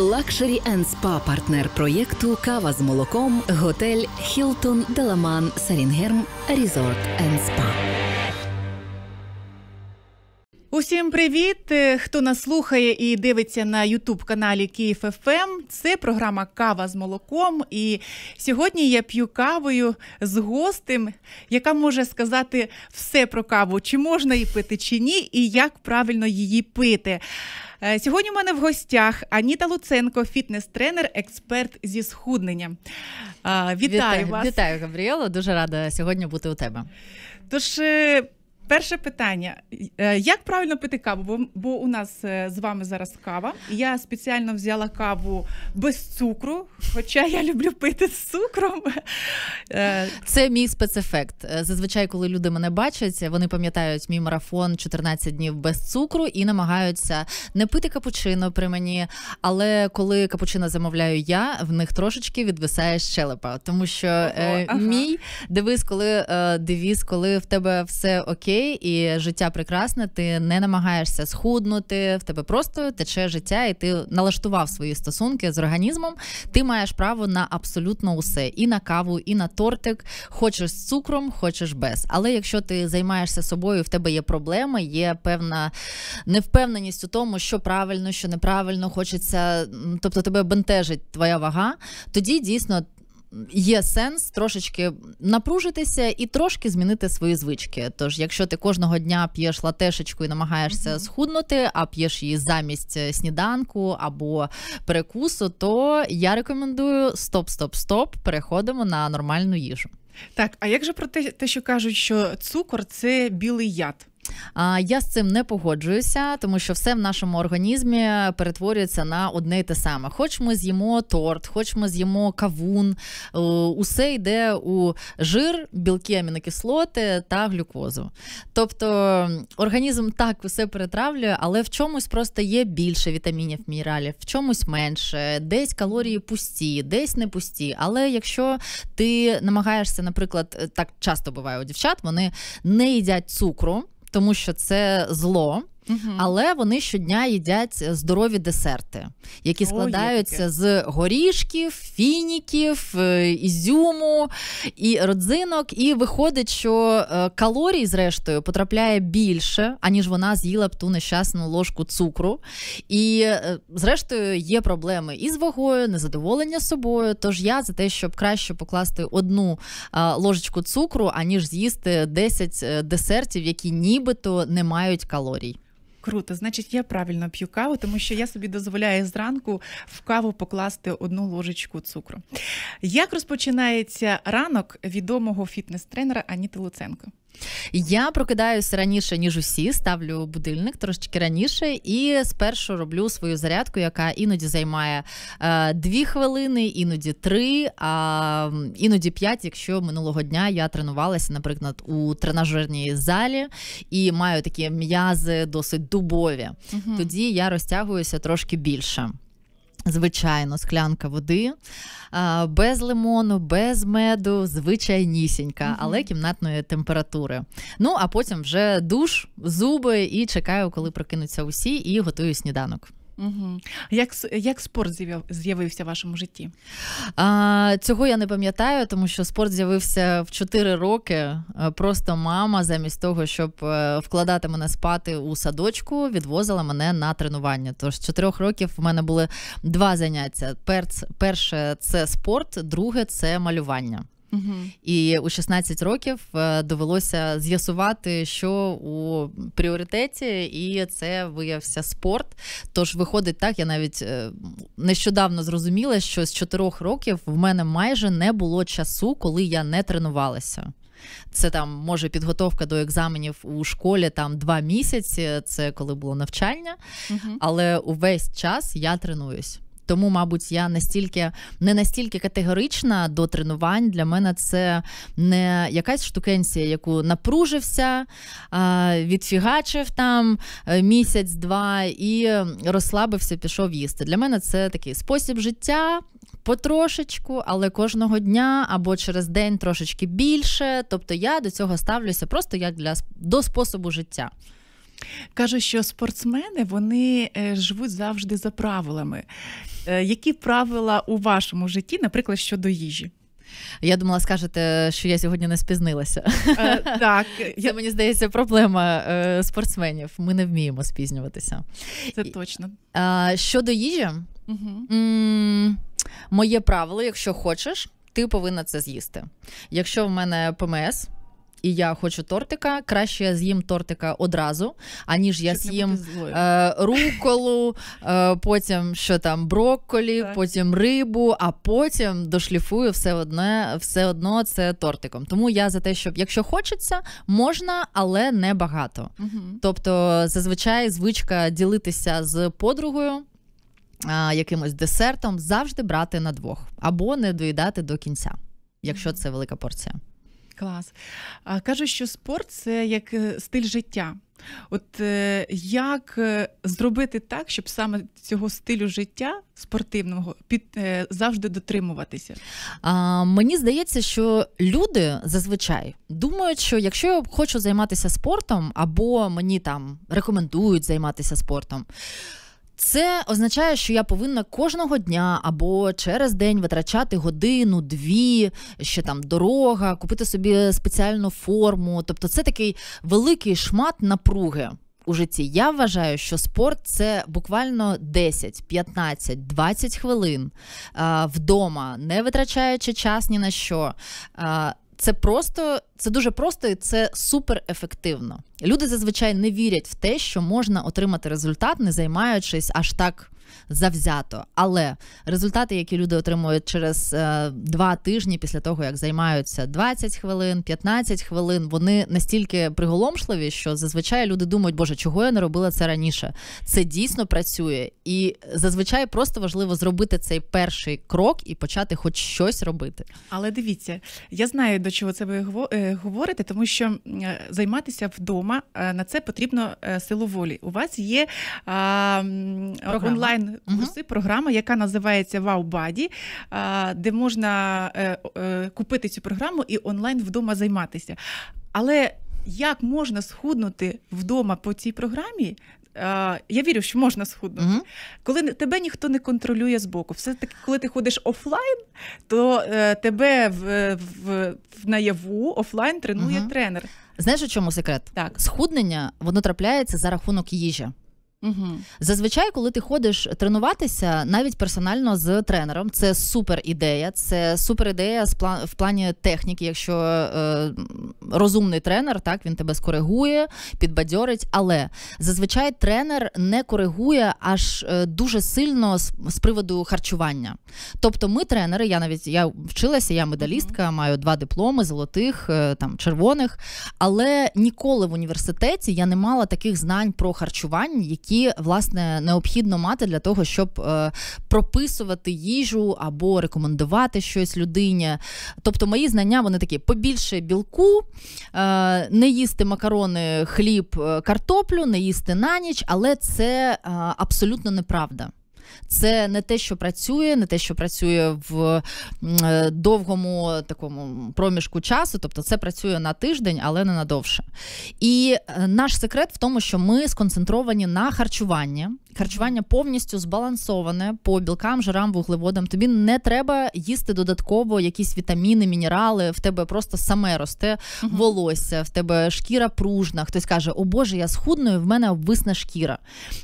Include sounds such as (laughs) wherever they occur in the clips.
Лакшері енд спа партнер проєкту Кава з молоком, готель Хілтон, Деламан, Сарінгерм, Різорт енд Спа. Усім привіт! Е, Хто нас слухає і дивиться на Ютуб каналі Київ ФМ. Ем, це програма Кава з молоком. І сьогодні я п'ю кавою з гостем, яка може сказати все про каву, чи можна її пити, чи ні, і як правильно її пити. Е, сьогодні у мене в гостях Аніта Луценко, фітнес-тренер, експерт зі схуднення. Е, вітаю, вітаю вас. Вітаю, Габріело. Дуже рада сьогодні бути у тебе. Тож е, Перше питання: е, як правильно пити каву? Бо, бо у нас е, з вами зараз кава. Я спеціально взяла каву без цукру, хоча я люблю пити з цукром. Е, Це мій спецефект. Зазвичай, коли люди мене бачать, вони пам'ятають мій марафон 14 днів без цукру і намагаються не пити капучино при мені. Але коли капучино замовляю я, в них трошечки відвисає щелепа, тому що О, ага. мій девіз, коли девіз, коли в тебе все окей людей, і життя прекрасне, ти не намагаєшся схуднути, в тебе просто тече життя, і ти налаштував свої стосунки з організмом. Ти маєш право на абсолютно усе: і на каву, і на тортик. Хочеш з цукром, хочеш без. Але якщо ти займаєшся собою, в тебе є проблеми, є певна невпевненість у тому, що правильно, що неправильно, хочеться, тобто тебе бентежить твоя вага, тоді дійсно є сенс трошечки напружитися і трошки змінити свої звички. Тож, якщо ти кожного дня п'єш латешечку і намагаєшся mm-hmm. схуднути, а п'єш її замість е, сніданку або перекусу, то я рекомендую стоп, стоп, стоп, переходимо на нормальну їжу. Так, а як же про те, те, що кажуть, що цукор це білий яд? А я з цим не погоджуюся, тому що все в нашому організмі перетворюється на одне й те саме. Хоч ми з'їмо торт, хоч ми з'їмо кавун, е, усе йде у жир, білки, амінокислоти та глюкозу. Тобто організм так усе перетравлює, але в чомусь просто є більше вітамінів, мінералів, в чомусь менше, десь калорії пусті, десь не пусті. Але якщо ти намагаєшся, наприклад, е, так часто буває у дівчат, вони не їдять цукру тому що це зло але вони щодня їдять е, здорові десерти, які складаються О, з горішків, фініків, е, ізюму і родзинок. І виходить, що е, калорій, зрештою, потрапляє більше, аніж вона з'їла б ту нещасну ложку цукру. І, зрештою, є проблеми із вагою, незадоволення собою. Тож я за те, щоб краще покласти одну ложечку цукру, аніж з'їсти 10 десертів, які нібито не мають калорій. Круто, значить, я правильно п'ю каву, тому що я собі дозволяю зранку в каву покласти одну ложечку цукру. Як розпочинається ранок відомого фітнес-тренера Аніти Луценко? Я прокидаюся раніше ніж усі, ставлю будильник трошечки раніше, і спершу роблю свою зарядку, яка іноді займає е, дві хвилини, іноді три, а іноді п'ять, якщо минулого дня я тренувалася, наприклад, у тренажерній залі і маю такі м'язи досить дубові. Угу. Тоді я розтягуюся трошки більше. Звичайно, склянка води без лимону, без меду, звичайнісінька, але кімнатної температури. Ну а потім вже душ, зуби і чекаю, коли прокинуться усі, і готую сніданок. Угу. Як як спорт з'явився в вашому житті? А, Цього я не пам'ятаю, тому що спорт з'явився в 4 роки. Просто мама, замість того, щоб е, вкладати мене спати у садочку, відвозила мене на тренування. Тож з 4 років в мене були два заняття. Перше це спорт, друге це малювання. Угу. І у 16 років е, довелося з'ясувати, що у пріоритеті, і це виявився спорт. Тож виходить так, я навіть е, нещодавно зрозуміла, що з 4 років в мене майже не було часу, коли я не тренувалася. Це там може підготовка до екзаменів у школі там два місяці. Це коли було навчання, угу. але увесь час я тренуюсь. Тому, мабуть, я настільки не настільки категорична до тренувань. Для мене це не якась штукенція, яку напружився, відфігачив там е, місяць-два і розслабився, пішов їсти. Для мене це такий спосіб життя. Потрошечку, але кожного дня або через день трошечки більше. Тобто я до цього ставлюся просто як для до способу життя. Кажуть, що спортсмени вони е, живуть завжди за правилами. Е, які правила у вашому житті, наприклад, щодо їжі? Я думала, скажете, що я сьогодні не спізнилася. Е, так, (laughs) Це, мені здається, проблема е, спортсменів. Ми не вміємо спізнюватися. Це точно. щодо їжі, угу. моє правило, якщо хочеш, ти повинна це з'їсти. Якщо в мене ПМС і я хочу тортика, краще я з'їм тортика одразу, аніж я Щоб з'їм е, руколу, е, потім що там брокколі, так. потім рибу, а потім дошліфую все одне, все одно це тортиком. Тому я за те, щоб якщо хочеться, можна, але не багато. Угу. Тобто, зазвичай звичка ділитися з подругою. Якимось десертом завжди брати на двох або не доїдати до кінця, якщо це велика порція. Клас. А кажуть, що спорт це як е, стиль життя. От е, як е, зробити так, щоб саме цього стилю життя спортивного під завжди дотримуватися? А, Мені здається, що люди зазвичай думають, що якщо я хочу займатися спортом, або мені там рекомендують займатися спортом. Це означає, що я повинна кожного дня або через день витрачати годину, дві, ще там дорога, купити собі спеціальну форму. Тобто, це такий великий шмат напруги у житті. Я вважаю, що спорт це буквально 10, 15, 20 хвилин а, вдома, не витрачаючи час ні на що. А, це просто це дуже просто і це супер ефективно. Люди зазвичай не вірять в те, що можна отримати результат, не займаючись аж так завзято. Але результати, які люди отримують через е, два тижні після того, як займаються 20 хвилин, 15 хвилин, вони настільки приголомшливі, що зазвичай люди думають, боже, чого я не робила це раніше? Це дійсно працює, і зазвичай просто важливо зробити цей перший крок і почати хоч щось робити. Але дивіться, я знаю до чого це ви е, говорите, тому що е, займатися вдома на це потрібно силу волі. У вас є а, онлайн онлайн-курси, програма, яка називається Ваубаді, wow де можна е, е, купити цю програму і онлайн вдома займатися. Але як можна схуднути вдома по цій програмі? Я вірю, що можна схуднути. Угу. Коли тебе ніхто не контролює з боку. Все таки, коли ти ходиш офлайн, то е, тебе в, в, в наяву офлайн тренує угу. тренер. Знаєш, у чому секрет? Так, схуднення воно трапляється за рахунок їжі. Угу. Зазвичай, коли ти ходиш тренуватися, навіть персонально з тренером, це супер ідея, це супер ідея в плані техніки. Якщо е, розумний тренер, так він тебе скоригує, підбадьорить. Але зазвичай тренер не коригує аж е, дуже сильно з, з приводу харчування. Тобто, ми тренери, я навіть я вчилася, я медалістка, угу. маю два дипломи золотих, е, там червоних. Але ніколи в університеті я не мала таких знань про харчування, які які власне необхідно мати для того, щоб е, прописувати їжу або рекомендувати щось людині. Тобто, мої знання вони такі: побільше білку, е, не їсти макарони, хліб, е, картоплю, не їсти на ніч, але це абсолютно неправда. Це не те, що працює, не те, що працює в е, довгому такому проміжку часу, тобто це працює на тиждень, але не на довше. І е, наш секрет в тому, що ми сконцентровані на харчуванні. Харчування повністю збалансоване по білкам, жирам, вуглеводам. Тобі не треба їсти додатково якісь вітаміни, мінерали. В тебе просто саме росте uh-huh. волосся, в тебе шкіра пружна. Хтось каже, о Боже, я схудною, в мене обвисна шкіра.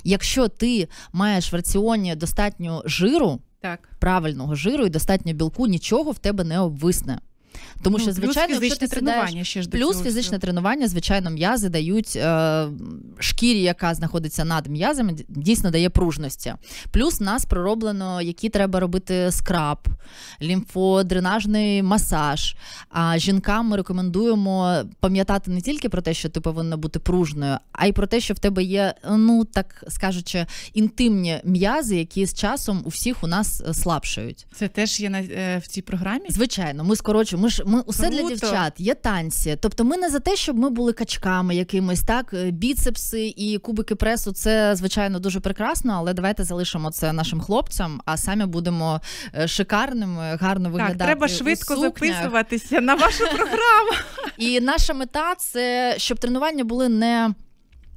Якщо ти маєш в раціоні достатньо жиру, так правильного жиру і достатньо білку, нічого в тебе не обвисне. Тому ну, що звичайно плюс фізичне тренування ще ж плюс фізичне тренування, звичайно, м'язи дають е, шкірі, яка знаходиться над м'язами, дійсно дає пружності. Плюс нас пророблено, які треба робити скраб, лімфодренажний масаж. А жінкам ми рекомендуємо пам'ятати не тільки про те, що ти повинна бути пружною, а й про те, що в тебе є, ну так скажучи, інтимні м'язи, які з часом у всіх у нас е, слабшають. Це теж є на е, в цій програмі? Звичайно, ми скорочуємо. Ми ж ми усе Круто. для дівчат, є танці. Тобто, ми не за те, щоб ми були качками якимись, так е, біцепси і кубики пресу. Це звичайно дуже прекрасно, але давайте залишимо це нашим хлопцям, а самі будемо е, шикарними, гарно виглядати. Так, Треба швидко у записуватися на вашу програму. (laughs) І наша мета це щоб тренування були не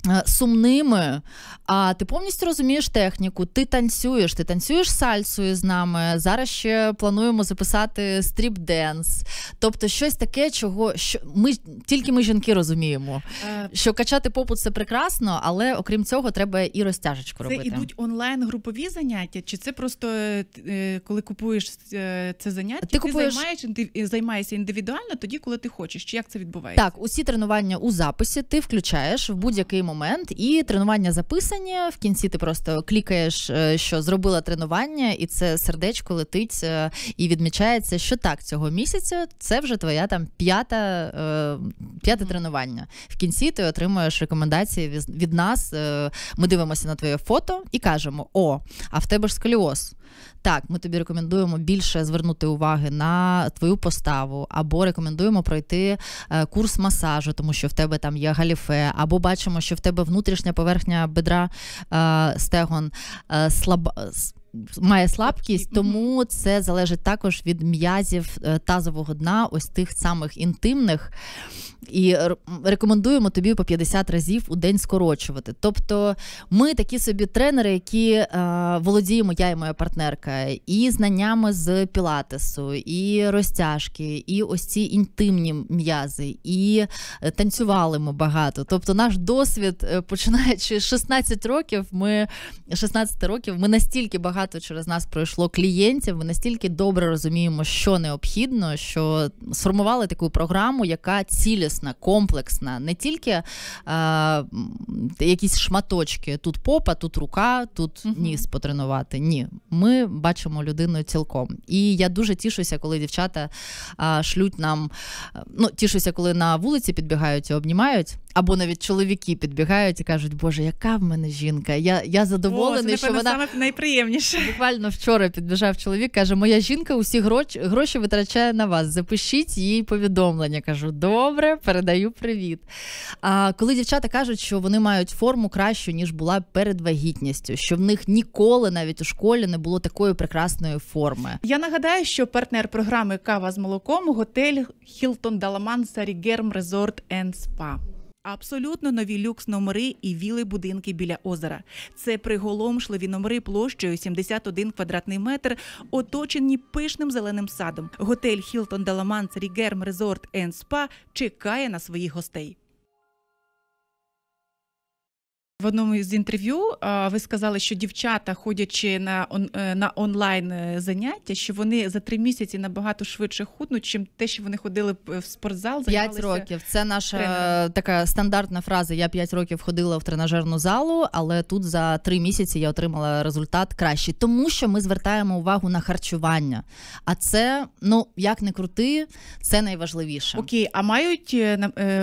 Е, сумними, а ти повністю розумієш техніку, ти танцюєш, ти танцюєш сальсою з нами. Зараз ще плануємо записати стріп денс. Тобто щось таке, чого що ми тільки ми жінки розуміємо, е, що качати попу це прекрасно, але окрім цього, треба і розтяжечку робити. Це ідуть онлайн-групові заняття, чи це просто е, коли купуєш це заняття? Ти, ти купуєш... займаєш займаєшся індивідуально тоді, коли ти хочеш. Чи як це відбувається? Так, усі тренування у записі ти включаєш в будь-який момент момент, і тренування записані. В кінці ти просто клікаєш, е, що зробила тренування, і це сердечко летить е, і відмічається, що так цього місяця це вже твоя там п'ята е, п'яте тренування. В кінці ти отримуєш рекомендації від нас. Ми дивимося на твоє фото і кажемо: О, а в тебе ж сколіоз. Так, ми тобі рекомендуємо більше звернути уваги на твою поставу, або рекомендуємо пройти курс масажу, тому що в тебе там є галіфе, або бачимо, що в тебе внутрішня поверхня бедра е, стегон е, слаба. Має слабкість, тому це залежить також від м'язів е, тазового дна, ось тих самих інтимних. І рекомендуємо тобі по 50 разів у день скорочувати. Тобто ми такі собі тренери, які е, володіємо, я і моя партнерка, і знаннями з пілатесу, і розтяжки, і ось ці інтимні м'язи, і е, танцювали ми багато. Тобто, наш досвід, е, починаючи з 16 років, ми 16 років ми настільки багато через нас пройшло клієнтів. Ми настільки добре розуміємо, що необхідно, що сформували таку програму, яка ціліс цілісна, комплексна, не тільки а, е, якісь шматочки. Тут попа, тут рука, тут uh ніс потренувати. Ні, ми бачимо людину цілком. І я дуже тішуся, коли дівчата а, шлють нам. Е, ну, тішуся, коли на вулиці підбігають і обнімають або навіть чоловіки підбігають і кажуть, Боже, яка в мене жінка? Я я задоволений, О, це, що вона саме найприємніше. Буквально вчора підбіжав чоловік, каже: Моя жінка усі гроші гроші витрачає на вас. Запишіть їй повідомлення. Кажу, добре, передаю привіт. А коли дівчата кажуть, що вони мають форму кращу ніж була перед вагітністю, що в них ніколи навіть у школі не було такої прекрасної форми. Я нагадаю, що партнер програми Кава з молоком готель Хілтон Даламан Сарігерм Резорт енд Спа. Абсолютно нові люкс номери і віли будинки біля озера. Це приголомшливі номери площею 71 квадратний метр, оточені пишним зеленим садом. Готель Хілтон Даламанс Рігерм Резорт Спа чекає на своїх гостей. В одному із інтерв'ю ви сказали, що дівчата, ходячи на он, е, на онлайн е, заняття, що вони за три місяці набагато швидше худнуть, чим те, що вони ходили е, в спортзал. за П'ять років це наша тренер. така стандартна фраза. Я п'ять років ходила в тренажерну залу, але тут за три місяці я отримала результат кращий, тому що ми звертаємо увагу на харчування. А це ну як не крути, це найважливіше. Окей, а мають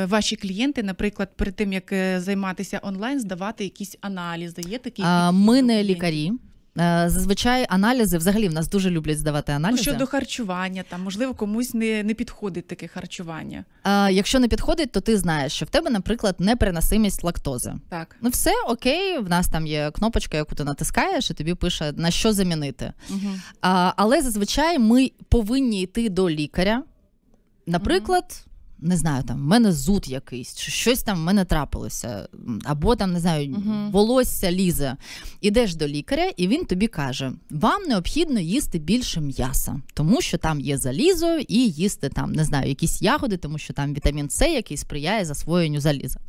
ваші клієнти, наприклад, перед тим як займатися онлайн, здавати здавати якісь аналізи? Є такі а, ми не лікарі. Е, зазвичай аналізи взагалі в нас дуже люблять здавати аналізи. щодо харчування, там можливо комусь не не підходить таке харчування. А, Якщо не підходить, то ти знаєш, що в тебе, наприклад, непереносимість лактози. Так, ну все окей, в нас там є кнопочка, яку ти натискаєш, і тобі пише на що замінити. Угу. А, Але зазвичай ми повинні йти до лікаря. Наприклад, угу не знаю, там в мене зуд якийсь, чи щось там в мене трапилося, або там не знаю, uh-huh. волосся лізе. Ідеш до лікаря, і він тобі каже: вам необхідно їсти більше м'яса, тому що там є залізо, і їсти там не знаю, якісь ягоди, тому що там вітамін С, який сприяє засвоєнню заліза.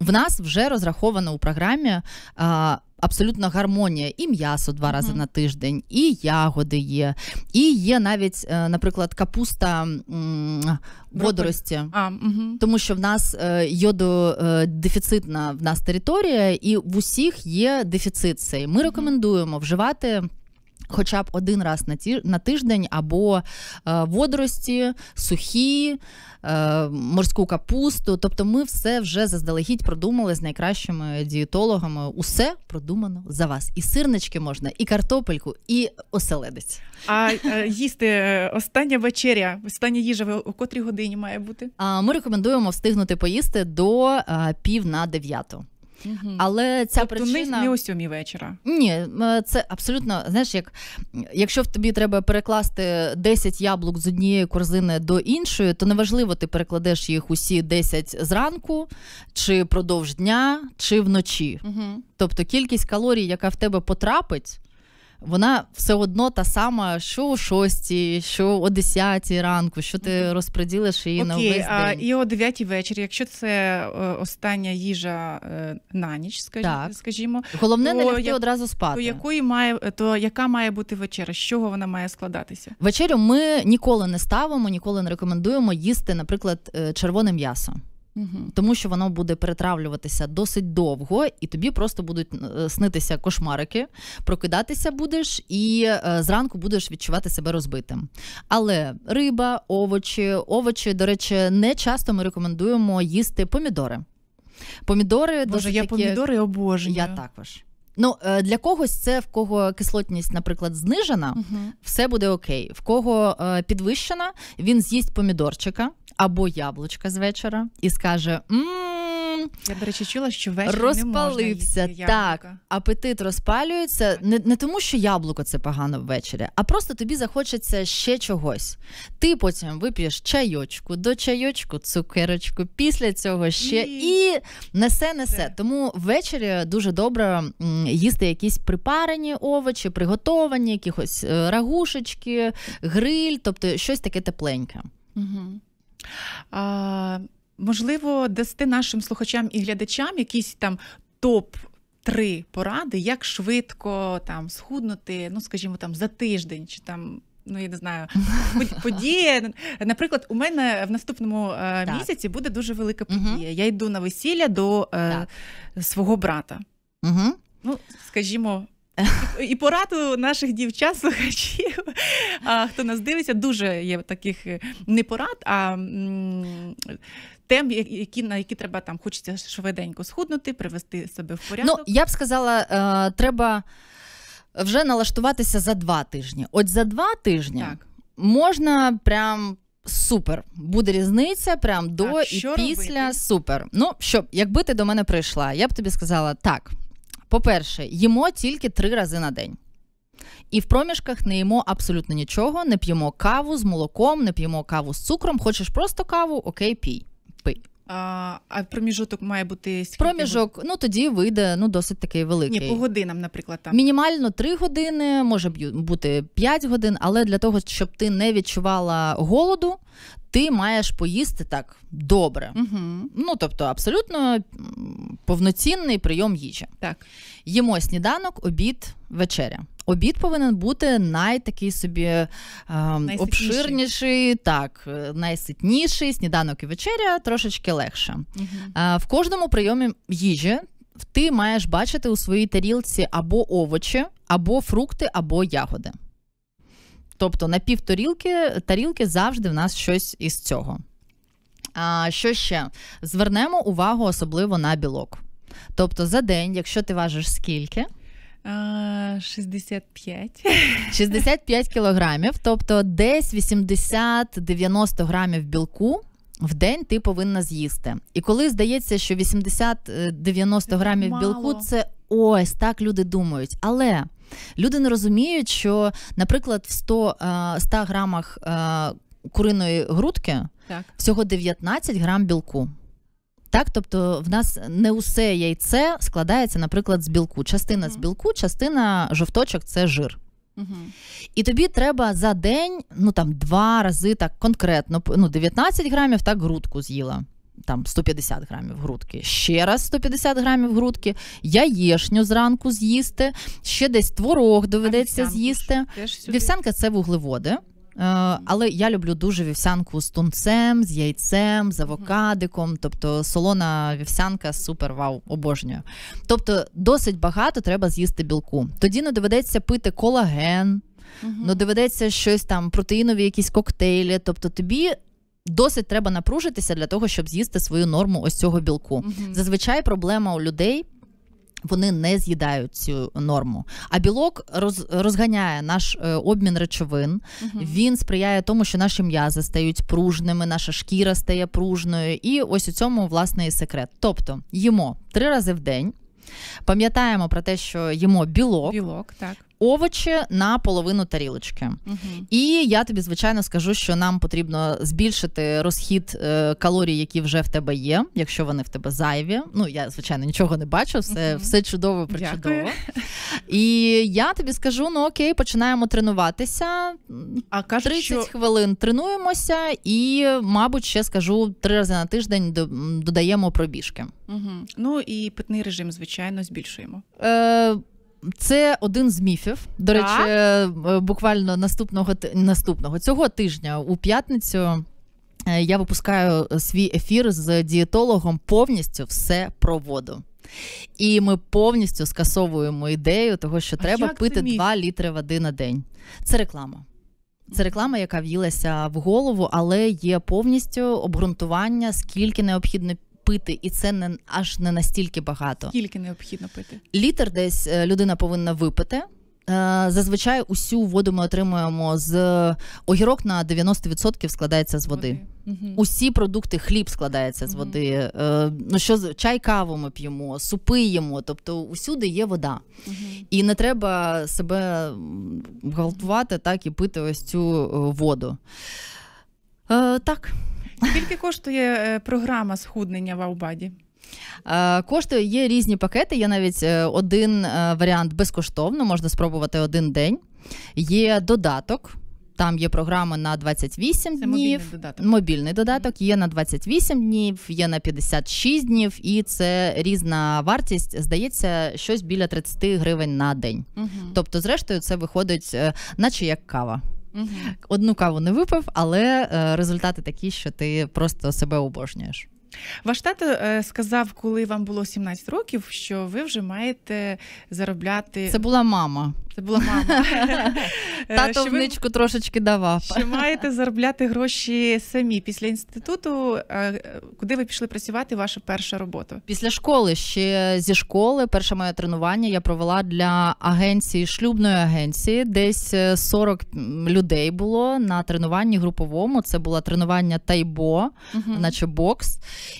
В нас вже розраховано у програмі. А, Абсолютно гармонія, і м'ясо два рази mm-hmm. на тиждень, і ягоди є, і є навіть, е, наприклад, капуста м- водорості, а, угу. тому що в нас е, йоду е, дефіцитна в нас територія, і в усіх є дефіцит цей. Ми рекомендуємо вживати хоча б один раз на ті на тиждень або е, водорості, сухі, е, морську капусту. Тобто, ми все вже заздалегідь продумали з найкращими дієтологами. Усе продумано за вас. І сирнички можна, і картопельку, і оселедець. А е, їсти остання вечеря, остання їжа о котрій годині має бути. А Ми рекомендуємо встигнути поїсти до пів на дев'яту. Але ця тобто причина... не о сьомій вечора. Ні, це абсолютно, знаєш, як якщо тобі треба перекласти 10 яблук з однієї корзини до іншої, то неважливо, ти перекладеш їх усі 10 зранку, чи продовж дня, чи вночі. Угу. Тобто кількість калорій, яка в тебе потрапить вона все одно та сама, що о шостій, що о десятій ранку, що ти розподілиш її Окей, на весь день. а і о 9 вечора, якщо це е, остання їжа е, на ніч, скажімо, скажімо, головне не лягти як... одразу спати. То якої має то яка має бути вечеря? З чого вона має складатися? Вечерю ми ніколи не ставимо, ніколи не рекомендуємо їсти, наприклад, е, червоне м'ясо. Угу. Тому що воно буде перетравлюватися досить довго, і тобі просто будуть е, снитися кошмарики, прокидатися будеш, і е, зранку будеш відчувати себе розбитим. Але риба, овочі, овочі, до речі, не часто ми рекомендуємо їсти помідори. Помідори Боже, я такі... помідори обожнюю. Я також. Ну е, для когось це в кого кислотність, наприклад, знижена, угу. все буде окей. В кого е, підвищена, він з'їсть помідорчика або яблучка з вечора і скаже. М-м, я, до речі, чула, що ввечері розпалився. Не можна їсти так, апетит розпалюється не не тому, що яблуко це погано ввечері, а просто тобі захочеться ще чогось. Ти потім вип'єш чайочку, до чайочку, цукерочку, після цього ще і, і несе, несе. Це. Тому ввечері дуже добре їсти якісь припарені овочі, приготовані, якихось е, рагушечки, гриль, тобто щось таке тепленьке. Угу. А, Можливо, дасти нашим слухачам і глядачам якісь там топ. Три поради, як швидко там схуднути, ну скажімо, там за тиждень чи там. Ну, я не знаю, (laughs) події. Наприклад, у мене в наступному е, так. місяці буде дуже велика подія. Угу. Я йду на весілля до е, свого брата. Угу. Ну, скажімо. І пораду наших дівчат, слухачів, А хто нас дивиться, дуже є таких е, не порад, а тем, які на які треба там хочеться швиденько схуднути, привести себе в порядок. Ну я б сказала, е, треба вже налаштуватися за два тижні. От за два тижні так. можна прям. Супер, буде різниця прям до так, і після. Робити? Супер. Ну що, якби ти до мене прийшла, я б тобі сказала: так, по-перше, їмо тільки три рази на день, і в проміжках не їмо абсолютно нічого, не п'ємо каву з молоком, не п'ємо каву з цукром. Хочеш просто каву, окей, пій пий. А а проміжок має бути скільки? проміжок. Ну тоді вийде ну досить такий великий. Ні, по годинам, наприклад, там мінімально 3 години, може бути 5 годин, але для того, щоб ти не відчувала голоду, ти маєш поїсти так добре. Угу. Ну тобто, абсолютно повноцінний прийом їжі. Так їмо сніданок, обід, вечеря. Обід повинен бути найтакий собі е, ем, обширніший, так, е, найситніший, сніданок і вечеря трошечки легше. Угу. Е, в кожному прийомі їжі ти маєш бачити у своїй тарілці або овочі, або фрукти, або ягоди. Тобто на півторілки тарілки завжди в нас щось із цього. А що ще? Звернемо увагу особливо на білок. Тобто за день, якщо ти важиш скільки. 65 65 (laughs) кілограмів, тобто десь 80-90 грамів білку в день ти повинна з'їсти. І коли здається, що 80-90 грамів білку це ось так люди думають. Але люди не розуміють, що, наприклад, в 100 100 е, грамах е, куриної грудки так. всього 19 грам білку. Так, тобто в нас не усе яйце складається, наприклад, з білку. Частина mm-hmm. з білку, частина жовточок це жир. mm І тобі треба за день ну там два рази так конкретно ну 19 грамів так грудку з'їла. Там 150 грамів грудки, ще раз 150 грамів грудки, яєшню зранку з'їсти, ще десь творог доведеться з'їсти. Вівсянка це вуглеводи. Е, але я люблю дуже вівсянку з тунцем, з яйцем, з авокадиком. Тобто солона вівсянка супер вау, обожнюю. Тобто, досить багато треба з'їсти білку. Тоді не доведеться пити колаген, угу. ну доведеться щось там, протеїнові, якісь коктейлі. Тобто тобі. Досить треба напружитися для того, щоб з'їсти свою норму ось цього білку. Mm-hmm. Зазвичай проблема у людей вони не з'їдають цю норму. А білок роз, розганяє наш е, обмін речовин. uh Він сприяє тому, що наші м'язи стають пружними, наша шкіра стає пружною. І ось у цьому власне і секрет. Тобто їмо три рази в день. Пам'ятаємо про те, що їмо білок, білок так овочі на половину тарілочки. Угу. І я тобі, звичайно, скажу, що нам потрібно збільшити розхід е, калорій, які вже в тебе є, якщо вони в тебе зайві. Ну я, звичайно, нічого не бачу, все угу. все чудово, причудово. І я тобі скажу: ну окей, починаємо тренуватися. А кажуть, 30 що... хвилин тренуємося, і, мабуть, ще скажу три рази на тиждень додаємо пробіжки. Угу. Ну і питний режим, звичайно, збільшуємо. Е, це один з міфів. До речі, е, буквально наступного наступного цього тижня у п'ятницю. Е, я випускаю свій ефір з дієтологом повністю все про воду. І ми повністю скасовуємо ідею того, що а треба пити 2 літри води на день. Це реклама. Це реклама, яка в'їлася в голову, але є повністю обґрунтування, скільки необхідно пити, і це не аж не настільки багато. Скільки необхідно пити? Літр десь е, людина повинна випити. Е, зазвичай усю воду ми отримуємо з огірок на 90% складається з води. води. Усі продукти, хліб складається з угу. води. Е, ну що чай, каву ми п'ємо, супи їмо, тобто усюди є вода, угу. і не треба себе галтувати так і пити ось цю воду. Е, Так. Скільки коштує е, програма схуднення в Аубаді? Е, коштує є різні пакети. Є навіть е, один варіант безкоштовно, можна спробувати один день. Є додаток. Там є програми на 28 це днів. Мобільний додаток. мобільний додаток є на 28 днів, є на 56 днів, і це різна вартість. Здається, щось біля 30 гривень на день. Угу. Тобто, зрештою, це виходить, наче як кава. Угу. Одну каву не випив, але е, результати такі, що ти просто себе обожнюєш. Ваш тато е, сказав, коли вам було 17 років, що ви вже маєте заробляти. Це була мама. Це була мама. (laughs) Е, Тато що вничку трошечки давав. Чи маєте заробляти гроші самі після інституту? Е, куди ви пішли працювати? Ваша перша робота? Після школи ще зі школи перше моє тренування я провела для агенції шлюбної агенції. Десь 40 е, людей було на тренуванні груповому. Це було тренування тайбо, uh наче бокс.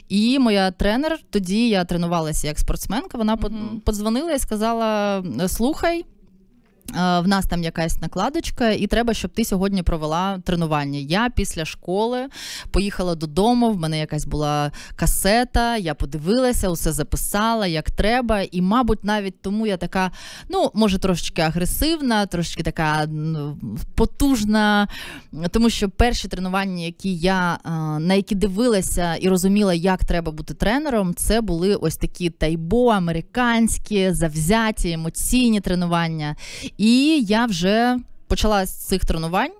І моя тренер тоді я тренувалася як спортсменка. Вона uh подзвонила і сказала: Слухай. Е, в нас там якась накладочка, і треба, щоб ти сьогодні провела тренування. Я після школи поїхала додому. В мене якась була касета, я подивилася, усе записала як треба. І, мабуть, навіть тому я така, ну, може, трошечки агресивна, трошечки така потужна. Тому що перші тренування, які я е, на які дивилася і розуміла, як треба бути тренером, це були ось такі тайбо, американські, завзяті, емоційні тренування. І я вже почала з цих тренувань.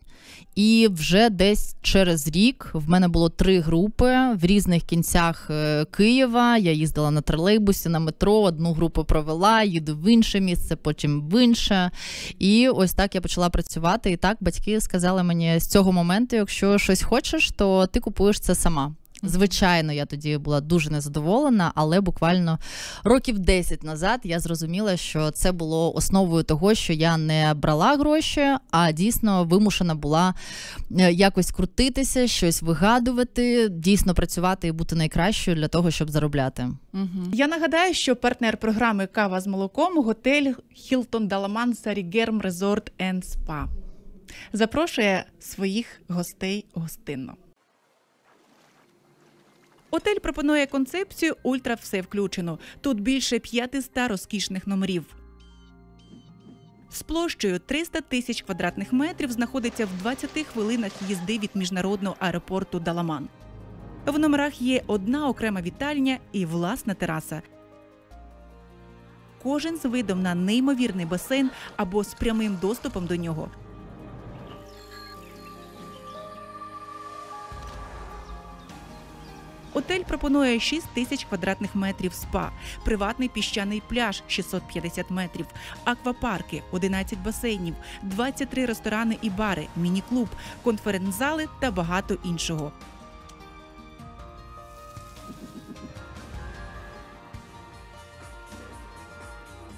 І вже десь через рік в мене було три групи в різних кінцях е, Києва. Я їздила на тролейбусі, на метро. Одну групу провела, їду в інше місце, потім в інше. І ось так я почала працювати. І так батьки сказали мені з цього моменту: якщо щось хочеш, то ти купуєш це сама. Звичайно, я тоді була дуже незадоволена, але буквально років 10 назад я зрозуміла, що це було основою того, що я не брала гроші, а дійсно вимушена була е, якось крутитися, щось вигадувати, дійсно працювати і бути найкращою для того, щоб заробляти. Угу. Я нагадаю, що партнер програми Кава з молоком готель Хілтон Даламан Сарігерм Резорт енд Спа запрошує своїх гостей гостинно. Отель пропонує концепцію Ультра все включено. Тут більше 500 розкішних номерів. З площею 300 тисяч квадратних метрів знаходиться в 20 хвилинах їзди від міжнародного аеропорту Даламан. В номерах є одна окрема вітальня і власна тераса. Кожен з видом на неймовірний басейн або з прямим доступом до нього. Отель пропонує 6 тисяч квадратних метрів спа, приватний піщаний пляж 650 метрів, аквапарки, 11 басейнів, 23 ресторани і бари, міні-клуб, конференц-зали та багато іншого.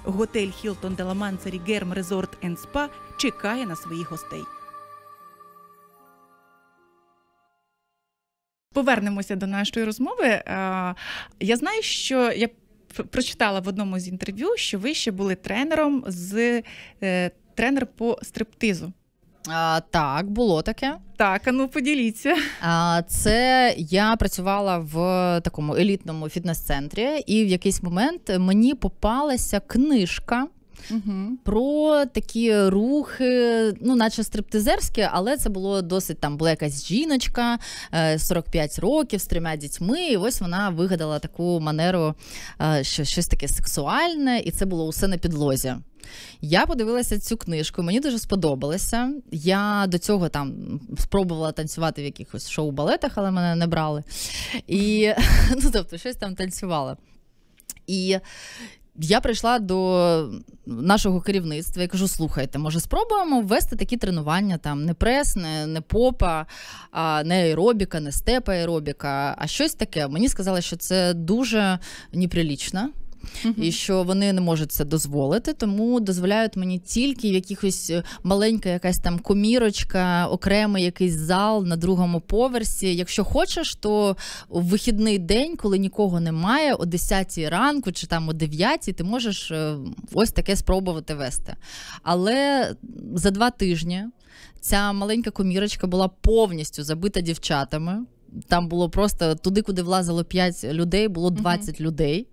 Готель Хілтон Деламансері Герм Резорт Енд Спа чекає на своїх гостей. повернемося до нашої розмови. Е, я знаю, що я прочитала в одному з інтерв'ю, що ви ще були тренером з е, тренер по стриптизу. А, Так, було таке. Так, а ну поділіться. А, Це я працювала в такому елітному фітнес-центрі, і в якийсь момент мені попалася книжка угу. про такі рухи, ну, наче стриптизерські, але це було досить там була якась жіночка 45 е, років з трьома дітьми. І ось вона вигадала таку манеру, е, що щось таке сексуальне, і це було усе на підлозі. Я подивилася цю книжку, мені дуже сподобалося. Я до цього там спробувала танцювати в якихось шоу-балетах, але мене не брали. І (laughs) ну, тобто, щось там танцювала. І я прийшла до нашого керівництва і кажу: слухайте, може, спробуємо ввести такі тренування, там не прес, не, не попа, а не аеробіка, не степа аеробіка, а щось таке. Мені сказали, що це дуже неприлічно і що вони не можуть це дозволити, тому дозволяють мені тільки в якихось е, маленька якась там комірочка, окремий якийсь зал на другому поверсі. Якщо хочеш, то в вихідний день, коли нікого немає, о 10 ранку чи там о 9, ти можеш е, ось таке спробувати вести. Але за два тижні ця маленька комірочка була повністю забита дівчатами там було просто туди, куди влазило 5 людей, було 20 mm-hmm. людей.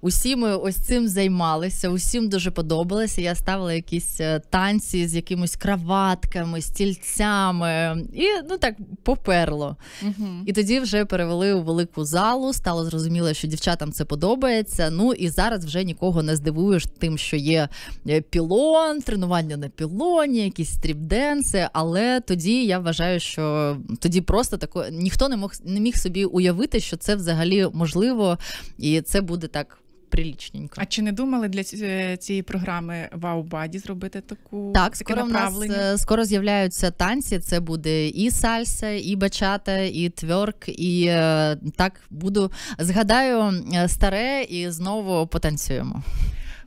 Усі ми ось цим займалися, усім дуже подобалося. Я ставила якісь е, танці з якимись краватками, стільцями, і ну так поперло. Mm-hmm. І тоді вже перевели у велику залу. Стало зрозуміло, що дівчатам це подобається. Ну і зараз вже нікого не здивуєш тим, що є е, пілон, тренування на пілоні, якісь стріпденси. Але тоді я вважаю, що тоді просто тако ніхто не може мог не міг собі уявити, що це взагалі можливо, і це буде так. Прилічненько. А чи не думали для е, цієї програми Вау-Баді зробити таку так, таке скоро направлення? Так, е, скоро з'являються танці. Це буде і сальса, і бачата, і тверк, і е, так буду згадаю старе і знову потанцюємо.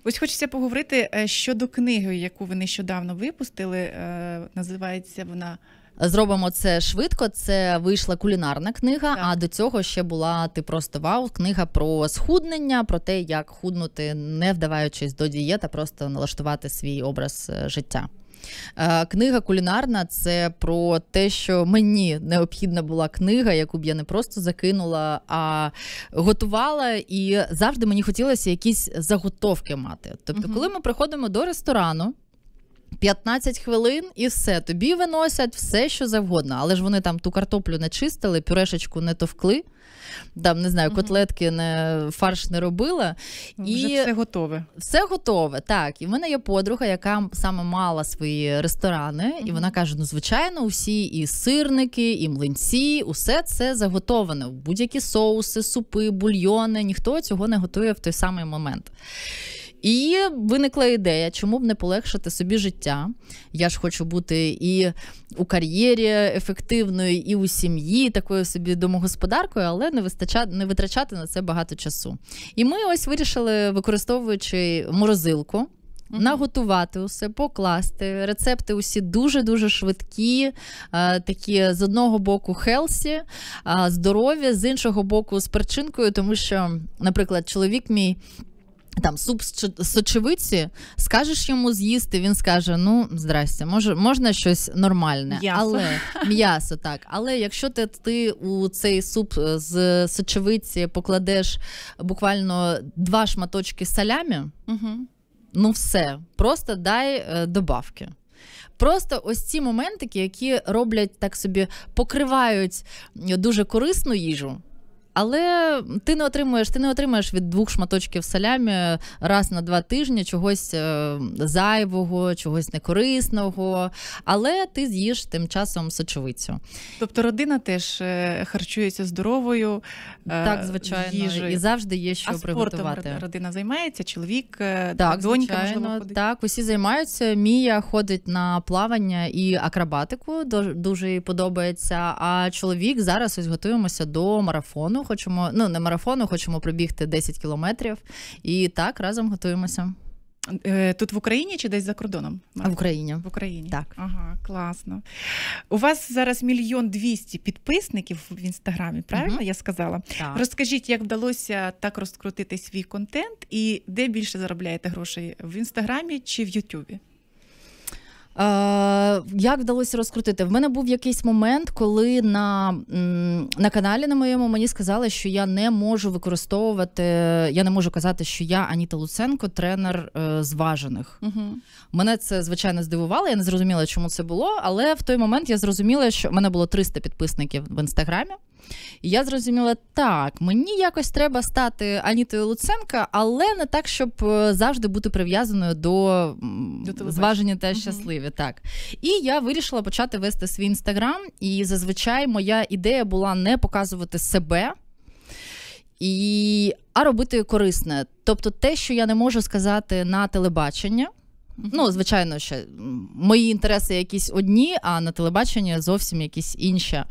Ось хочеться поговорити щодо книги, яку ви нещодавно випустили. Називається вона. Зробимо це швидко. Це вийшла кулінарна книга. Так. А до цього ще була ти просто вау, книга про схуднення, про те, як худнути, не вдаваючись до дієт, а просто налаштувати свій образ е, життя. Е, книга кулінарна це про те, що мені необхідна була книга, яку б я не просто закинула, а готувала. І завжди мені хотілося якісь заготовки мати. Тобто, коли ми приходимо до ресторану. 15 хвилин і все. Тобі виносять все, що завгодно. Але ж вони там ту картоплю не чистили, пюрешечку не товкли, там не знаю, котлетки не фарш не робила. І все готове. Все готове. Так. І в мене є подруга, яка саме мала свої ресторани, і вона каже: ну, звичайно, усі і сирники, і млинці, усе це заготоване. Будь-які соуси, супи, бульйони, ніхто цього не готує в той самий момент. І виникла ідея, чому б не полегшити собі життя. Я ж хочу бути і у кар'єрі ефективною, і у сім'ї, такою собі домогосподаркою, але не вистачати, не витрачати на це багато часу. І ми ось вирішили, використовуючи морозилку. Mm-hmm. Наготувати усе, покласти рецепти. Усі дуже дуже швидкі, такі з одного боку хелсі, здоров'я, з іншого боку, з перчинкою, тому що, наприклад, чоловік мій там суп з сочевиці, скажеш йому з'їсти, він скаже: Ну, здрасте, може, можна щось нормальне, м'ясо. але м'ясо так. Але якщо ти ти у цей суп е, з сочевиці покладеш буквально два шматочки салямі, угу. ну все, просто дай е, добавки. Просто ось ці моментики, які роблять так собі, покривають е, дуже корисну їжу. Але ти не отримуєш, ти не отримаєш від двох шматочків салямі раз на два тижні чогось е, зайвого, чогось некорисного. Але ти з'їш тим часом сочовицю. Тобто родина теж е, харчується здоровою, е, так звичайно їжею. і завжди є що а приготувати. родина займається, чоловік, так, донька звичайно, можливо, так. Усі займаються. Мія ходить на плавання і акробатику, дуже їй подобається. А чоловік зараз ось готуємося до марафону хочемо, ну не марафону, хочемо пробігти 10 кілометрів. І так разом готуємося. Е, тут в Україні чи десь за кордоном? А в Україні. В Україні. Так. Ага, класно. У вас зараз мільйон двісті підписників в інстаграмі, правильно угу. я сказала? Так. Розкажіть, як вдалося так розкрутити свій контент і де більше заробляєте грошей? В інстаграмі чи в Ютубі? Е, як вдалося розкрутити? В мене був якийсь момент, коли на на каналі на моєму мені сказали, що я не можу використовувати, я не можу казати, що я Аніта Луценко, тренер е, зважених. Угу. Мене це звичайно здивувало. Я не зрозуміла, чому це було. Але в той момент я зрозуміла, що в мене було 300 підписників в інстаграмі. І я зрозуміла, так, мені якось треба стати Анітою Луценка, але не так, щоб е, завжди бути прив'язаною до, до зваження та щасливі. Угу. Так. І я вирішила почати вести свій інстаграм. І зазвичай моя ідея була не показувати себе. І а робити корисне, тобто те, що я не можу сказати на телебачення. Ну, звичайно, ще мої інтереси якісь одні, а на телебаченні зовсім якісь інші.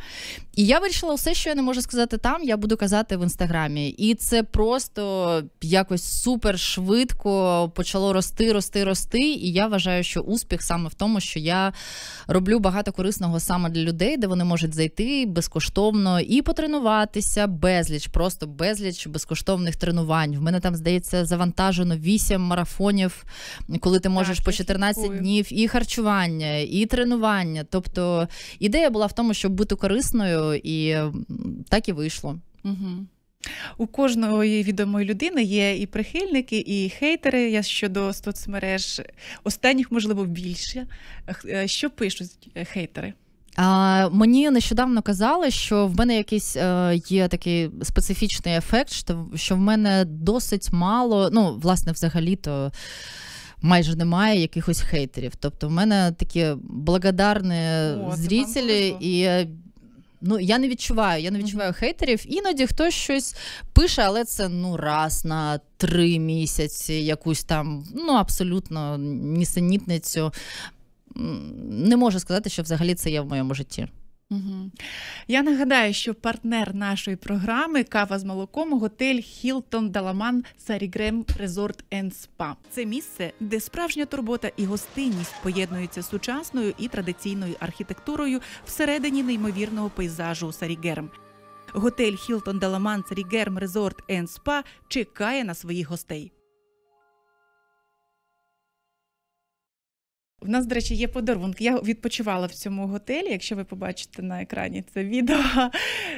І я вирішила все, що я не можу сказати там, я буду казати в інстаграмі. І це просто якось супер швидко почало рости, рости, рости. І я вважаю, що успіх саме в тому, що я роблю багато корисного саме для людей, де вони можуть зайти безкоштовно і потренуватися безліч, просто безліч безкоштовних тренувань. В мене там здається завантажено 8 марафонів, коли ти можеш так, по 14 купую. днів і харчування, і тренування. Тобто ідея була в тому, щоб бути корисною і так і вийшло. Угу. У кожної відомої людини є і прихильники, і хейтери. Я щодо соцмереж останніх, можливо, більше. Е, що пишуть е, хейтери? А, Мені нещодавно казали, що в мене якийсь е, є такий специфічний ефект, що, що в мене досить мало, ну, власне, взагалі-то. Майже немає якихось хейтерів. Тобто, в мене такі благодарні О, зрителі, і е, Ну я не відчуваю, я не відчуваю mm-hmm. хейтерів. Іноді хтось щось пише, але це ну раз на три місяці, якусь там ну абсолютно нісенітницю. Не можу сказати, що взагалі це є в моєму житті. Угу. Я нагадаю, що партнер нашої програми Кава з молоком готель Хілтон Даламан Сарігрем Резорт енд Спа. Це місце, де справжня турбота і гостинність поєднуються з сучасною і традиційною архітектурою всередині неймовірного пейзажу Сарігерм. Готель Хілтон Даламан Сарігерм Резорт енд Спа чекає на своїх гостей. У нас, до речі, є подарунки. Я відпочивала в цьому готелі. Якщо ви побачите на екрані це відео (laughs)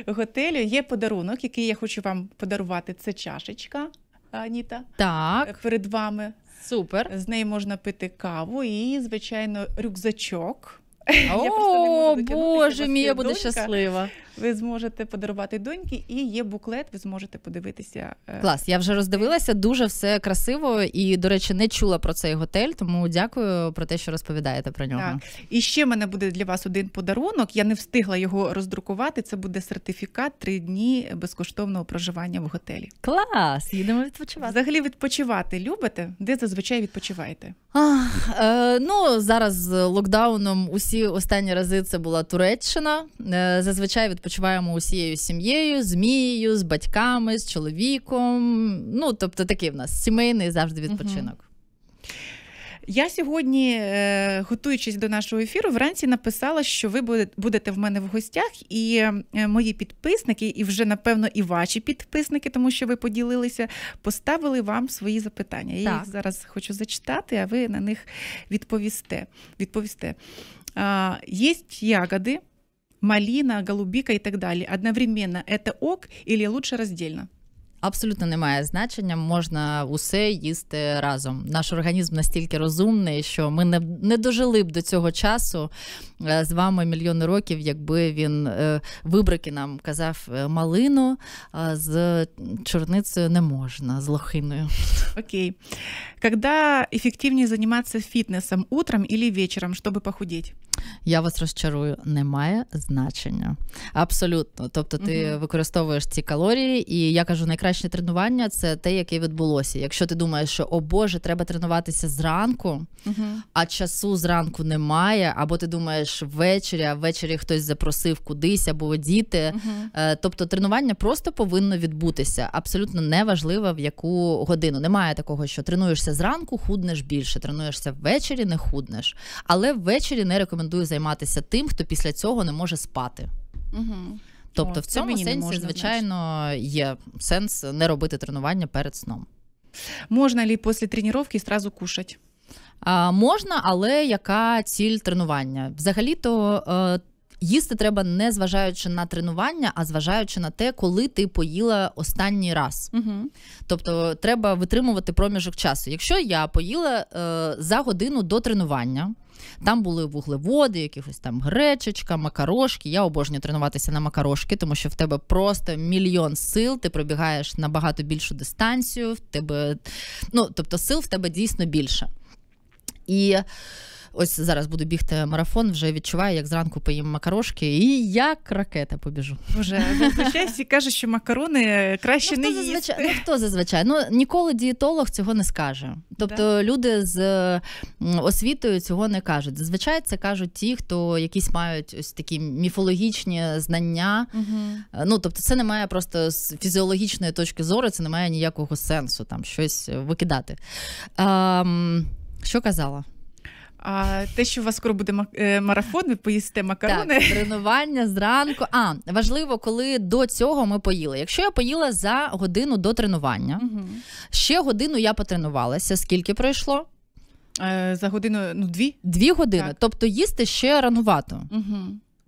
готелю, є подарунок, який я хочу вам подарувати. Це чашечка Аніта. Так. Перед вами. Супер. З неї можна пити каву і, звичайно, рюкзачок. (laughs) О, Боже мій, я буду щаслива ви зможете подарувати доньки, і є буклет, ви зможете подивитися. Е, Клас, я вже роздивилася, дуже все красиво і, до речі, не чула про цей готель, тому дякую про те, що розповідаєте про нього. Так. І ще в мене буде для вас один подарунок. Я не встигла його роздрукувати. Це буде сертифікат три дні безкоштовного проживання в готелі. Клас! Їдемо відпочивати. Взагалі відпочивати любите? Де зазвичай відпочиваєте? Ах, е, Ну зараз з локдауном усі останні рази це була Туреччина. Е, зазвичай відпочиваємо відпочиваємо усією сім'єю, змією, з батьками, з чоловіком. Ну, тобто, такий в нас сімейний завжди відпочинок. Я сьогодні, е, готуючись до нашого ефіру, вранці написала, що ви будете в мене в гостях, і е, мої підписники, і вже напевно і ваші підписники, тому що ви поділилися, поставили вам свої запитання. Я так. їх зараз хочу зачитати, а ви на них відповісте. відповісте. Є ягоди, малина, голубика и так далее. Одновременно это ок или лучше раздельно? Абсолютно не має значення, можна усе їсти разом. Наш організм настільки розумний, що ми не не дожили б до цього часу е, з вами мільйони років, якби він е, вибрики нам казав е, малину, а з чорницею не можна, з лохиною. Окей. Когда ефективніше займатися фітнесом утром или вечором, щоб похудіти? Я вас розчарую, немає значення. Абсолютно. Тобто, ти угу. використовуєш ці калорії, і я кажу, найкраще найкраще тренування це те, яке відбулося. Якщо ти думаєш, що о Боже, треба тренуватися зранку, угу. а часу зранку немає, або ти думаєш ввечері, а ввечері хтось запросив кудись або діти. Угу. Тобто тренування просто повинно відбутися. Абсолютно неважливо в яку годину. Немає такого, що тренуєшся зранку, худнеш більше. Тренуєшся ввечері, не худнеш. Але ввечері не рекомендую займатися тим, хто після цього не може спати. Угу. Тобто, О, в цьому сенсі, звичайно, є сенс не робити тренування перед сном. Можна лі після тренування зразу кушать? А, Можна, але яка ціль тренування? Взагалі-то е, їсти треба не зважаючи на тренування, а зважаючи на те, коли ти поїла останній раз. Угу. Тобто треба витримувати проміжок часу. Якщо я поїла е, за годину до тренування. Там були вуглеводи, якихось там гречечка, макарошки. Я обожнюю тренуватися на макарошки, тому що в тебе просто мільйон сил, ти пробігаєш набагато більшу дистанцію, в тебе ну, тобто сил в тебе дійсно більше. І Ось зараз буду бігти марафон, вже відчуваю, як зранку поїм макарошки, і як ракета побіжу. Вже зазвичай всі кажуть, що макарони е, краще ну, не їсти. Зазвичай, ну хто зазвичай? Ну ніколи дієтолог цього не скаже. Тобто да. люди з освітою цього не кажуть. Зазвичай це кажуть ті, хто якісь мають ось такі міфологічні знання. Угу. Ну тобто, це не має просто з фізіологічної точки зору, це не має ніякого сенсу там щось викидати. Ем, що казала? А те, що у вас скоро буде е, марафон, ви поїсте макарони. Так, Тренування зранку. А важливо, коли до цього ми поїли. Якщо я поїла за годину до тренування, угу. ще годину я потренувалася. Скільки пройшло? Е, за годину, ну дві? Дві години. Так. Тобто їсти ще ранувато. Угу.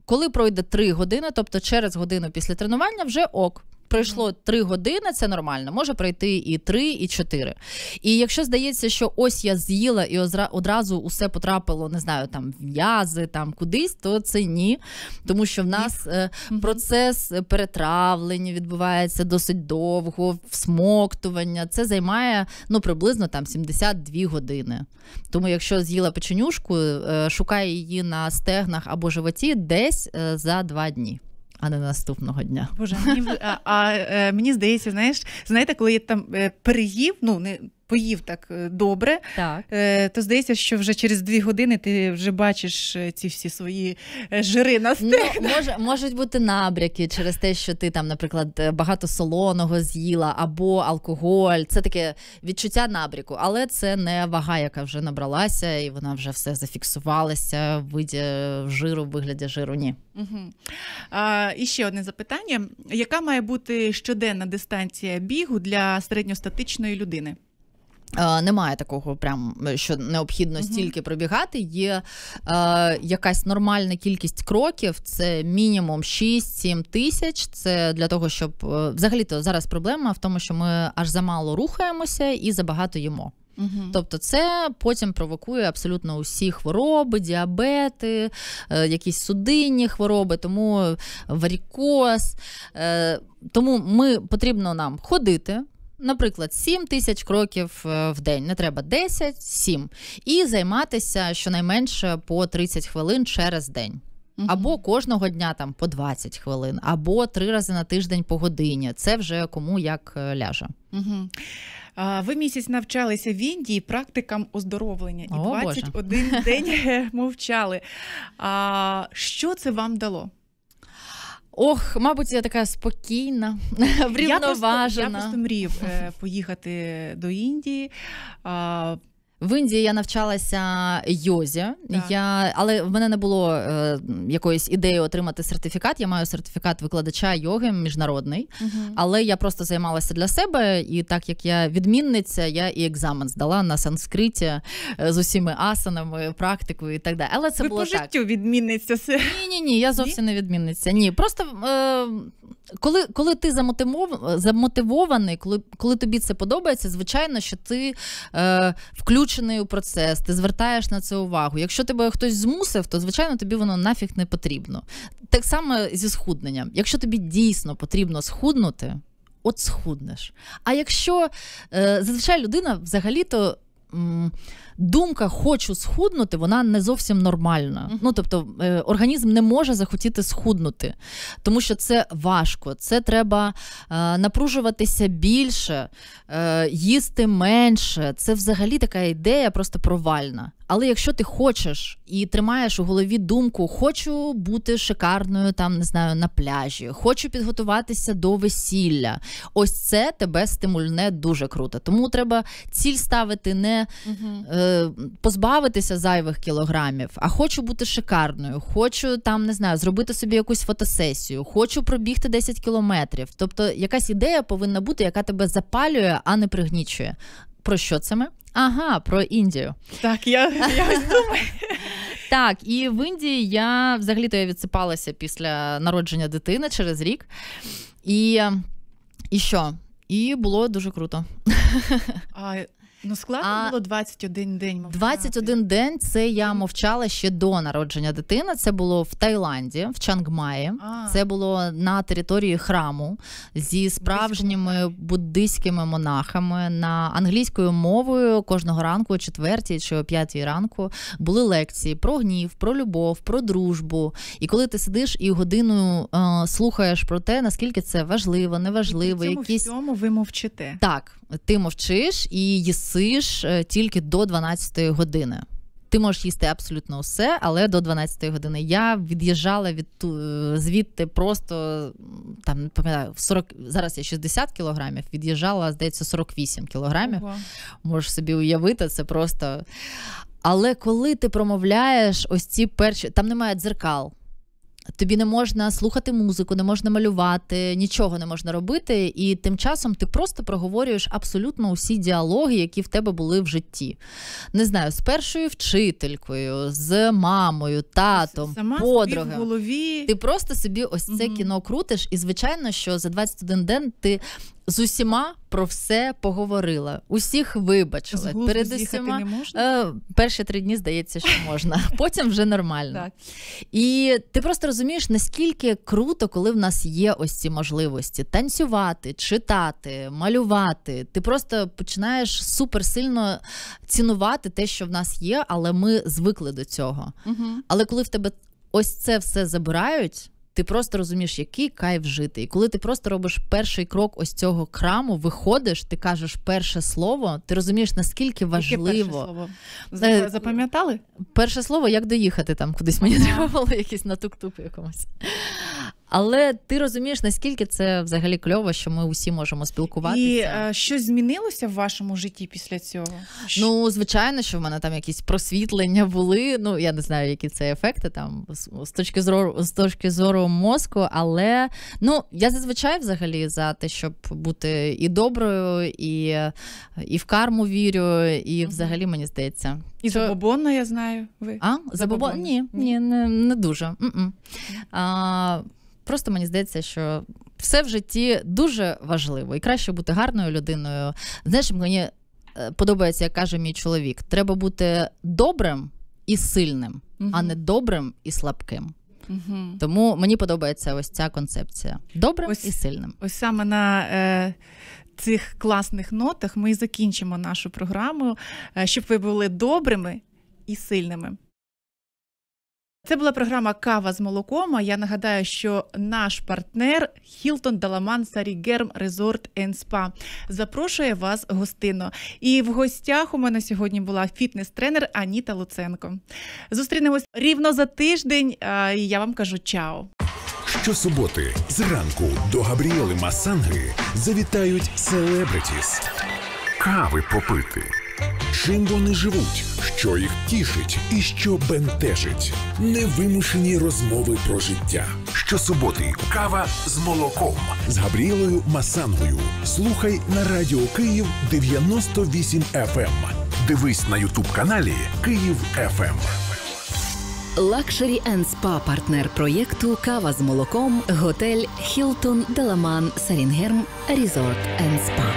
Коли пройде три години, тобто через годину після тренування, вже ок пройшло три години, це нормально, може пройти і три, і чотири. І якщо здається, що ось я з'їла і одразу усе потрапило, не знаю, там в'язи, там кудись, то це ні. Тому що в нас е, процес перетравлення відбувається досить довго, всмоктування. Це займає ну, приблизно там 72 години. Тому якщо з'їла печенюшку, е, шукай її на стегнах або животі десь е, за два дні а не наступного дня. Боже, мені а, а, е, мені здається, знаєш, знаєте, коли я там е, переїв, ну не поїв так е, добре, так. Е, то здається, що вже через дві години ти вже бачиш е, ці всі свої жири на ну, стегнах. Ну, може, Можуть бути набряки через те, що ти там, наприклад, багато солоного з'їла або алкоголь. Це таке відчуття набряку, але це не вага, яка вже набралася, і вона вже все зафіксувалася в виді жиру, в вигляді жиру. Ні. Угу. А, І ще одне запитання: яка має бути щоденна дистанція бігу для середньостатичної людини? Е, немає такого, прям е, що необхідно mm-hmm. стільки пробігати. Є е, якась нормальна кількість кроків, це мінімум 6-7 тисяч. Це для того, щоб е, взагалі-то зараз проблема в тому, що ми аж замало рухаємося і забагато їмо. mm Тобто, це потім провокує абсолютно усі хвороби, діабети, е, якісь судинні хвороби, тому варікоз. Тому ми потрібно нам ходити наприклад, 7 тисяч кроків е, в день. Не треба 10, 7. І займатися щонайменше по 30 хвилин через день. Або кожного дня там по 20 хвилин, або три рази на тиждень по годині. Це вже кому як е, ляже. Угу. ви місяць навчалися в Індії практикам оздоровлення і О, 21 Боже. день е, (laughs) мовчали. А, Що це вам дало? Ох, мабуть, я така спокійна, врівноважена. (laughs) Я просто, я просто мрів е, поїхати до Індії, в Індії я навчалася йозі, я але в мене не було е, якоїсь ідеї отримати сертифікат. Я маю сертифікат викладача йоги міжнародний, угу. але я просто займалася для себе, і так як я відмінниця, я і екзамен здала на санскриті е, з усіма асанами, практикою і так далі. Але це Ви було по так. життю відмінниця. Ні, ні, ні. Я зовсім ні? не відмінниця. Ні, просто. Е, коли коли ти замотивов, замотивований, коли коли тобі це подобається, звичайно, що ти е, включений у процес, ти звертаєш на це увагу. Якщо тебе хтось змусив, то звичайно тобі воно нафіг не потрібно. Так само зі схудненням. Якщо тобі дійсно потрібно схуднути, от схуднеш. А якщо е, зазвичай людина взагалі-то думка хочу схуднути, вона не зовсім нормальна. Ну тобто, е, організм не може захотіти схуднути, тому що це важко. Це треба е, напружуватися більше, е, їсти менше. Це взагалі така ідея, просто провальна. Але якщо ти хочеш і тримаєш у голові думку, хочу бути шикарною, там не знаю, на пляжі, хочу підготуватися до весілля, ось це тебе стимульне дуже круто. Тому треба ціль ставити не угу. е, позбавитися зайвих кілограмів, а хочу бути шикарною, хочу там не знаю, зробити собі якусь фотосесію, хочу пробігти 10 кілометрів. Тобто якась ідея повинна бути, яка тебе запалює, а не пригнічує. Про що це ми? Ага, про Індію. Так, я я думаю. (laughs) Так, і в Індії я взагалі-то я відсипалася після народження дитини через рік. І і що? І було дуже круто. Ну, складно а було 21 день. мовчати. 21 день це я мовчала ще до народження дитини. Це було в Таїланді, в Чангмаї. А. Це було на території храму зі справжніми буддийськими монахами на англійською мовою кожного ранку, о четвертій чи о п'ятій ранку, були лекції про гнів, про любов, про дружбу. І коли ти сидиш і годину е, слухаєш про те, наскільки це важливо, неважливо, і при цьому ви мовчите. Так ти мовчиш і їсиш е, тільки до 12 години. Ти можеш їсти абсолютно все, але до 12 години я від'їжджала від ту е, звідти просто там не пам'ятаю 40, зараз я 60 кілограмів, від'їжджала, здається, 48 кілограмів. Ого. Можеш собі уявити, це просто. Але коли ти промовляєш ось ці перші, там немає дзеркал тобі не можна слухати музику, не можна малювати, нічого не можна робити. І тим часом ти просто проговорюєш абсолютно усі діалоги, які в тебе були в житті. Не знаю, з першою вчителькою, з мамою, татом, подругою. голові. Ти просто собі ось це mm кіно крутиш, і звичайно, що за 21 день ти з усіма про все поговорила, усіх вибачила. Перед усіма не можна? Е, перші три дні здається, що можна, (laughs) потім вже нормально. Так. І ти просто розумієш, наскільки круто, коли в нас є ось ці можливості танцювати, читати, малювати. Ти просто починаєш суперсильно цінувати те, що в нас є, але ми звикли до цього. Угу. Але коли в тебе ось це все забирають ти просто розумієш, який кайф жити. І коли ти просто робиш перший крок ось цього краму, виходиш, ти кажеш перше слово, ти розумієш, наскільки важливо. Яке перше слово? Е, запам'ятали? Перше слово, як доїхати там кудись. Мені треба було якісь на тук-тук якомусь. Але ти розумієш, наскільки це взагалі кльово, що ми усі можемо спілкуватися. І а, е, щось змінилося в вашому житті після цього? Ну, звичайно, що в мене там якісь просвітлення були. Ну я не знаю, які це ефекти там з точки зору з точки зору мозку. Але ну я зазвичай взагалі за те, щоб бути і доброю, і і в карму вірю, і взагалі мені здається. І що... забобонна, я знаю. Ви а забобонна? Ні, ні, не, не дуже. А, просто мені здається, що все в житті дуже важливо і краще бути гарною людиною. Знаєш, мені е, подобається, як каже мій чоловік: треба бути добрим і сильним, угу. а не добрим і слабким. Угу. Тому мені подобається ось ця концепція. Добрим ось, і сильним. Ось саме на е, цих класних нотах ми і закінчимо нашу програму, е, щоб ви були добрими і сильними. Це була програма Кава з молоком. Я нагадаю, що наш партнер Хілтон Даламан Сарігерм Резорт Спа запрошує вас гостинно. І в гостях у мене сьогодні була фітнес-тренер Аніта Луценко. Зустрінемось рівно за тиждень. Я вам кажу чао. Щосуботи зранку до Габріели Масанги завітають селебритіс. Кави попити. Чим вони живуть, що їх тішить і що бентежить, невимушені розмови про життя. Щосуботи кава з молоком з Габріелою Масангою. Слухай на радіо Київ 98 FM. Ем. Дивись на Ютуб-каналі Київ FM. Ем. Лакшері енд спа партнер проєкту Кава з молоком. Готель Хілтон Деламан Сарінгерм Різорт енд спа.